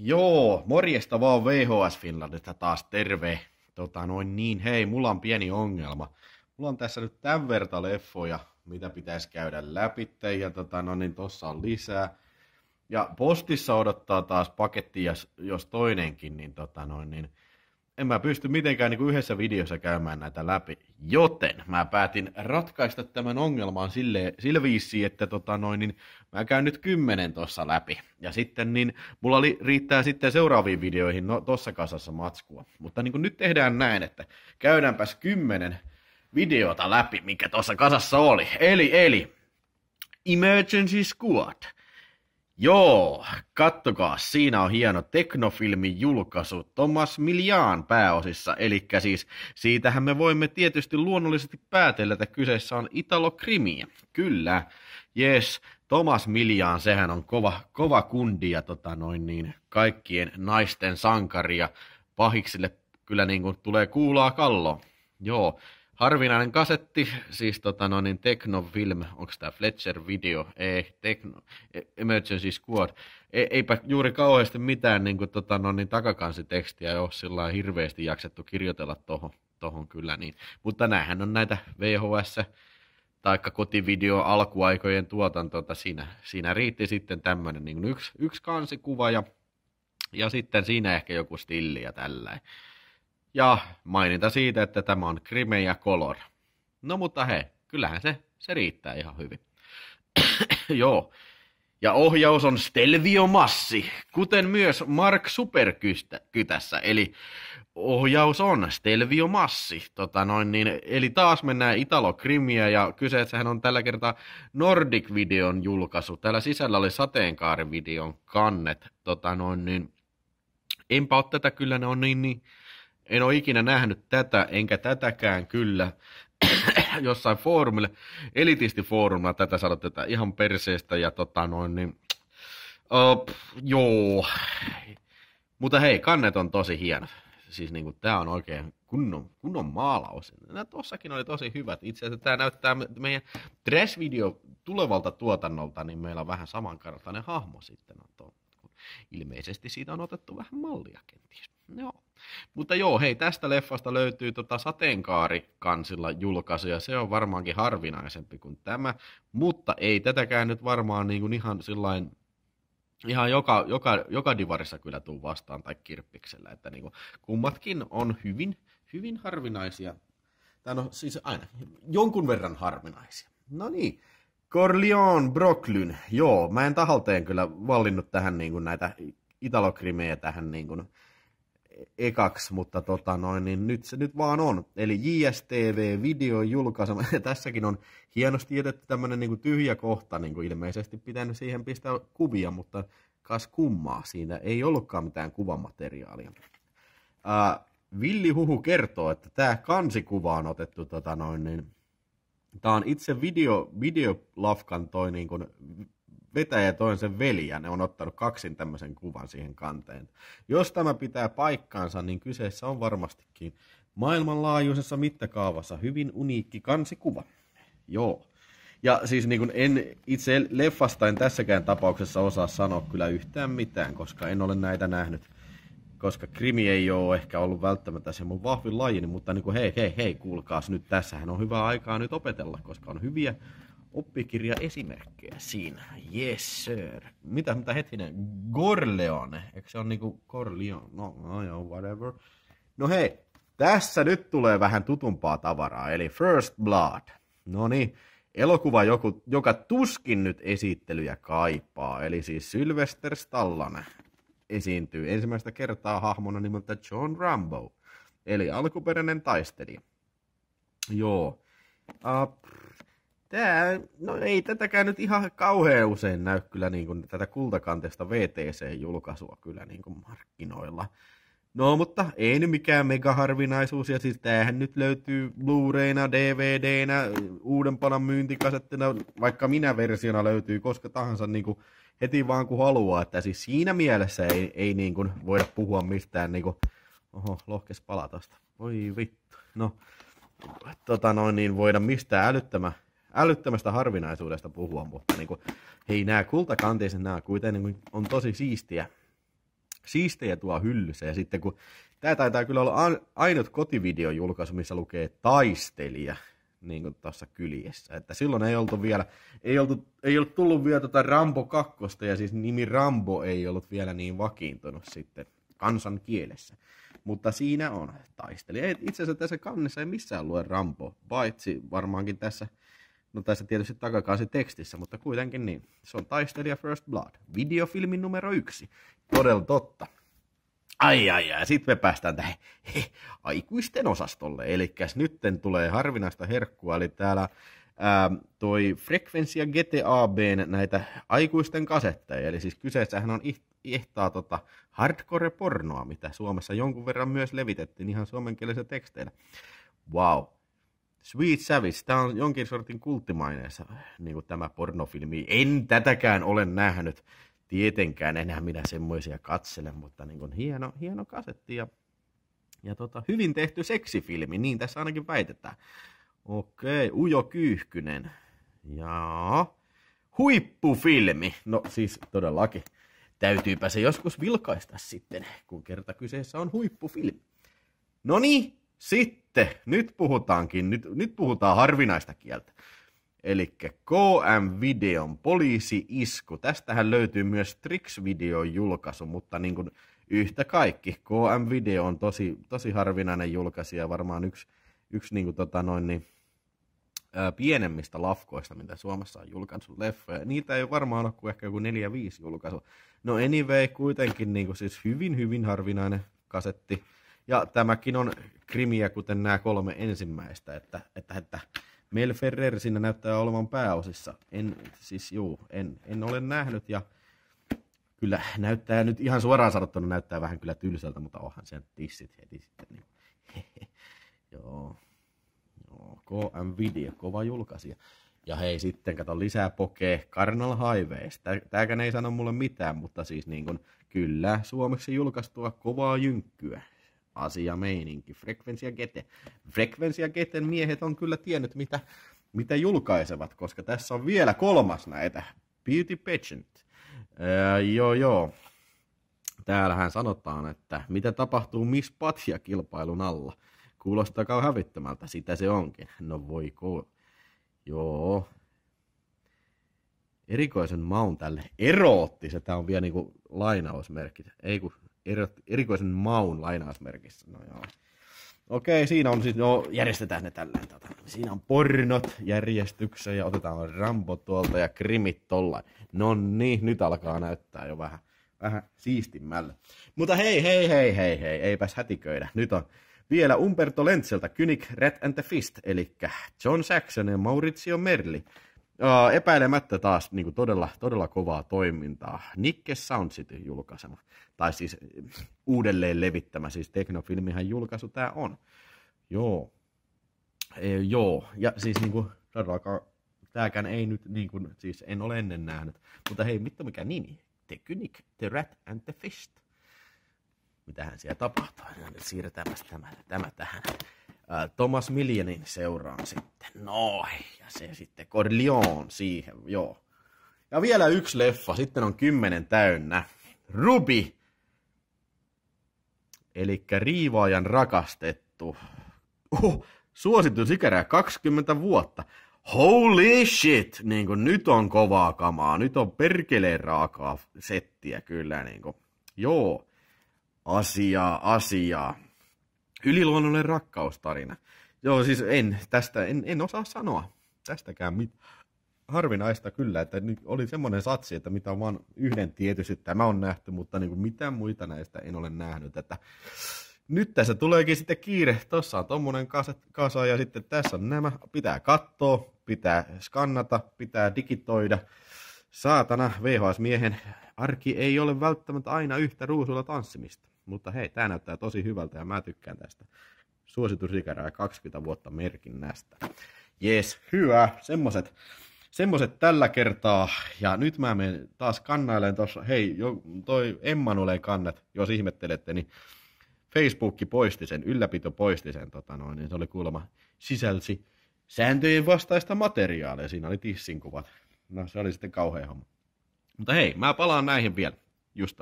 Joo, morjesta vaan VHS Finlandista taas, terve. Tota noin niin, hei, mulla on pieni ongelma. Mulla on tässä nyt tämän verta leffoja, mitä pitäisi käydä läpi, ja tota no niin, tossa on lisää. Ja postissa odottaa taas paketti, jos, jos toinenkin, niin tota noin niin en mä pysty mitenkään niin kuin yhdessä videossa käymään näitä läpi. Joten mä päätin ratkaista tämän ongelman sille, sille viisiin, että tota noin, niin mä käyn nyt kymmenen tossa läpi. Ja sitten niin mulla li, riittää sitten seuraaviin videoihin no, tossa kasassa matskua. Mutta niin kuin nyt tehdään näin, että käydäänpäs kymmenen videota läpi, mikä tuossa kasassa oli. Eli, eli, Emergency Squad – Joo, kattokaa, siinä on hieno teknofilmin julkaisu Thomas Miljaan pääosissa, eli siis siitähän me voimme tietysti luonnollisesti päätellä, että kyseessä on Italo Krimi. Kyllä, jes, Thomas Miljaan, sehän on kova, kova kundi ja tota noin niin, kaikkien naisten sankaria, pahiksille kyllä niin kuin tulee kuulaa kallo. Joo, Harvinainen kasetti, siis tota no niin, Technofilm, onko tämä Fletcher Video, ei, Techno, e, Emergency Squad. E, eipä juuri kauheasti mitään niin kuin, tota no niin, takakansitekstiä ole sillä hirveästi jaksettu kirjoitella tuohon tohon kyllä. Niin. Mutta näähän on näitä VHS- tai kotivideo alkuaikojen tuotantoa Siinä, siinä riitti sitten tämmöinen niin yksi, yksi kansikuva ja, ja sitten siinä ehkä joku stilli ja tällainen. Ja maininta siitä, että tämä on ja Color. No mutta hei, kyllähän se, se riittää ihan hyvin. Joo. Ja ohjaus on Stelvio Massi, kuten myös Mark Superkytässä, eli ohjaus on Stelvio Massi. Tota noin, niin, eli taas mennään Italo Krimiä ja kyseessähän on tällä kertaa Nordic-videon julkaisu. Täällä sisällä oli sateenkaarivideon kannet. Tota noin, niin, enpä ole tätä kyllä, ne on niin, niin en ole ikinä nähnyt tätä, enkä tätäkään kyllä jossain foorumilla, tätä sanot, tätä ihan perseestä ja tota noin, niin, op, äh, joo. Mutta hei, kannet on tosi hieno. Siis niinku tää on oikein kunnon, kunnon maalaus. Nämä tossakin oli tosi hyvät. Itse asiassa tämä näyttää meidän Dress-video tulevalta tuotannolta, niin meillä on vähän samankartainen hahmo sitten on Ilmeisesti siitä on otettu vähän mallia kenties. Joo. Mutta joo, hei, tästä leffasta löytyy tota sateenkaarikansilla julkaisu, ja se on varmaankin harvinaisempi kuin tämä, mutta ei tätäkään nyt varmaan niin kuin ihan sillain ihan joka, joka, joka divarissa kyllä tuu vastaan tai kirppiksellä, että niin kuin, kummatkin on hyvin, hyvin harvinaisia, tai no siis aina, jonkun verran harvinaisia. No niin, Corleone Brooklyn, joo, mä en tahalteen kyllä vallinnut tähän niin kuin näitä italokrimejä tähän niin kuin, ekaksi, mutta tota noin, niin nyt se nyt vaan on. Eli JSTV video julkaisema. Tässäkin on hienosti jätetty tämmöinen niin tyhjä kohta, niin kuin ilmeisesti pitänyt siihen pistää kuvia, mutta kas kummaa, siinä ei ollutkaan mitään kuvamateriaalia. Ää, Villi Huhu kertoo, että tämä kansikuva on otettu tota noin, niin, Tämä on itse video, videolafkan toi niin kuin vetäjä ja toinen sen veli, ja ne on ottanut kaksin tämmöisen kuvan siihen kanteen. Jos tämä pitää paikkaansa, niin kyseessä on varmastikin maailmanlaajuisessa mittakaavassa hyvin uniikki kansikuva. Joo. Ja siis niin kuin en itse leffasta en tässäkään tapauksessa osaa sanoa kyllä yhtään mitään, koska en ole näitä nähnyt. Koska krimi ei ole ehkä ollut välttämättä se mun vahvin lajini, mutta niin kuin hei, hei, hei, kuulkaas nyt, tässähän on hyvä aikaa nyt opetella, koska on hyviä oppikirja esimerkkejä siinä. Yes sir. Mitä, mitä hetkinen? Gorleone. Eikö se on niinku Corleone? No, no joo, whatever. No hei, tässä nyt tulee vähän tutumpaa tavaraa, eli First Blood. No niin, elokuva, joku, joka tuskin nyt esittelyjä kaipaa, eli siis Sylvester Stallone esiintyy ensimmäistä kertaa hahmona nimeltä John Rambo, eli alkuperäinen taistelija. Joo. Uh, Tää, no ei tätäkään nyt ihan kauhean usein näy kyllä niin kuin, tätä kultakantesta VTC-julkaisua kyllä niin kuin markkinoilla. No, mutta ei nyt mikään megaharvinaisuus, ja siis tämähän nyt löytyy Blu-rayna, DVDnä, uudempana myyntikasettina, vaikka minä versiona löytyy koska tahansa niin kuin heti vaan kun haluaa, että siis siinä mielessä ei, ei niin kuin voida puhua mistään niin kuin, oho, lohkes palatasta, voi vittu, no, tota noin, niin voida mistään älyttämään älyttömästä harvinaisuudesta puhua, mutta niin kuin, hei, nämä kultakanteiset, nämä kuitenkin niin on tosi siistiä, siistejä tuo hyllyssä. Ja sitten kun tämä taitaa kyllä olla ainut kotivideon julkaisu, missä lukee taistelija niin kuin tuossa kyljessä. Että silloin ei oltu vielä, ei, oltu, ei ollut tullut vielä tota Rambo 2, ja siis nimi Rambo ei ollut vielä niin vakiintunut sitten kansan kielessä. Mutta siinä on taistelija. Itse asiassa tässä kannessa ei missään lue Rambo, paitsi varmaankin tässä No tässä tietysti takakaan se tekstissä, mutta kuitenkin niin. Se on Taistelija First Blood, videofilmin numero yksi. Todella totta. Ai ai ai, sitten me päästään tähän he, aikuisten osastolle. Eli nytten tulee harvinaista herkkua, eli täällä ää, ähm, toi Frekvenssia GTABn näitä aikuisten kasetteja. Eli siis kyseessähän on ehtaa tota hardcore-pornoa, mitä Suomessa jonkun verran myös levitettiin ihan suomenkielisellä teksteillä. Wow, Sweet Savage, tämä on jonkin sortin kulttimaineessa, niin kuin tämä pornofilmi. En tätäkään ole nähnyt. Tietenkään enää minä semmoisia katselen, mutta niin kuin hieno, hieno kasetti ja, ja tota, hyvin tehty seksifilmi, niin tässä ainakin väitetään. Okei, Ujo Kyyhkynen. Ja huippufilmi. No siis todellakin. Täytyypä se joskus vilkaista sitten, kun kerta kyseessä on huippufilmi. No niin, sitten, nyt puhutaankin, nyt, nyt puhutaan harvinaista kieltä. Eli KM-videon poliisi-isku. Tästähän löytyy myös Trix-videon julkaisu, mutta niin kuin yhtä kaikki. KM-video on tosi, tosi harvinainen julkaisija, varmaan yksi, yksi niin kuin tota noin, niin, ää, pienemmistä lafkoista, mitä Suomessa on julkaissut leffoja. Niitä ei varmaan ole kuin ehkä joku 4-5 julkaisu. No anyway, kuitenkin niin kuin siis hyvin, hyvin harvinainen kasetti. Ja tämäkin on krimiä, kuten nämä kolme ensimmäistä, että, että, että Mel Ferrer siinä näyttää olevan pääosissa. En, siis juu, en, en ole nähnyt ja kyllä näyttää nyt ihan suoraan sanottuna näyttää vähän kyllä tylsältä, mutta onhan sen tissit heti sitten. Niin. Joo. Joo, KM Video, kova julkaisija. Ja hei, sitten kato lisää pokee Carnal Highways. Tääkään ei sano mulle mitään, mutta siis niin kun, kyllä suomeksi julkaistua kovaa jynkkyä asia meininki. Frekvensia Gete. Frekvensia Geten miehet on kyllä tiennyt, mitä, mitä julkaisevat, koska tässä on vielä kolmas näitä. Beauty Pageant. Ää, joo, joo. Täällähän sanotaan, että mitä tapahtuu Miss Patia kilpailun alla. Kuulostaa hävittämältä, sitä se onkin. No voiko? Joo, erikoisen maun tälle. Erootti, se tämä on vielä niinku lainausmerkki. Ei kun erikoisen maun lainausmerkissä. No joo. Okei, siinä on siis, no järjestetään ne tälleen. Tota. Siinä on pornot järjestyksessä ja otetaan Rambo tuolta ja krimit tolla. No niin, nyt alkaa näyttää jo vähän, vähän siistimmälle. Mutta hei, hei, hei, hei, hei, eipäs hätiköidä. Nyt on vielä Umberto Lentzeltä Kynik, Red and the Fist, eli John Saxon ja Maurizio Merli epäilemättä taas niin kuin todella, todella kovaa toimintaa. Nikke Sound City julkaisema, tai siis äh, uudelleen levittämä, siis teknofilmihän julkaisu tämä on. Joo. E, joo, ja siis niin kuin, tääkään ei nyt, niin kuin, siis en ole ennen nähnyt, mutta hei, mitä mikä nimi? The Kynik, The Rat and the Fist. Mitähän siellä tapahtuu? Siirretään tämä, tämä tähän. Äh, Thomas Millianin seuraan sitten. Noin, ja se sitten Corleon siihen, joo. Ja vielä yksi leffa, sitten on kymmenen täynnä. Ruby, eli riivaajan rakastettu. Uh, suositusikärää 20 vuotta. Holy shit! Niin kuin nyt on kovaa kamaa. Nyt on perkeleen raakaa settiä kyllä. Niin kuin. Joo. Asiaa, asiaa. Yliluonnollinen rakkaustarina. Joo, siis en, tästä, en, en osaa sanoa tästäkään mit Harvinaista kyllä, että nyt oli semmoinen satsi, että mitä vaan yhden tietysti tämä on nähty, mutta niin kuin mitään muita näistä en ole nähnyt. Että nyt tässä tuleekin sitten kiire, tossa on tuommoinen kasa, kasa ja sitten tässä on nämä, pitää katsoa, pitää skannata, pitää digitoida. Saatana, VHS-miehen arki ei ole välttämättä aina yhtä ruusulla tanssimista. Mutta hei, tämä näyttää tosi hyvältä ja mä tykkään tästä. Suositus ikäraja 20 vuotta merkinnästä. Jes, hyvä. Semmoset, semmoset tällä kertaa. Ja nyt mä menen taas kannailen tuossa. Hei, jo, toi Emmanuelen kannat, jos ihmettelette, niin Facebook poisti sen, ylläpito poisti sen, tota noin, niin se oli kuulemma sisälsi sääntöjen vastaista materiaalia. Siinä oli tissin kuvat. No se oli sitten kauhean homma. Mutta hei, mä palaan näihin vielä just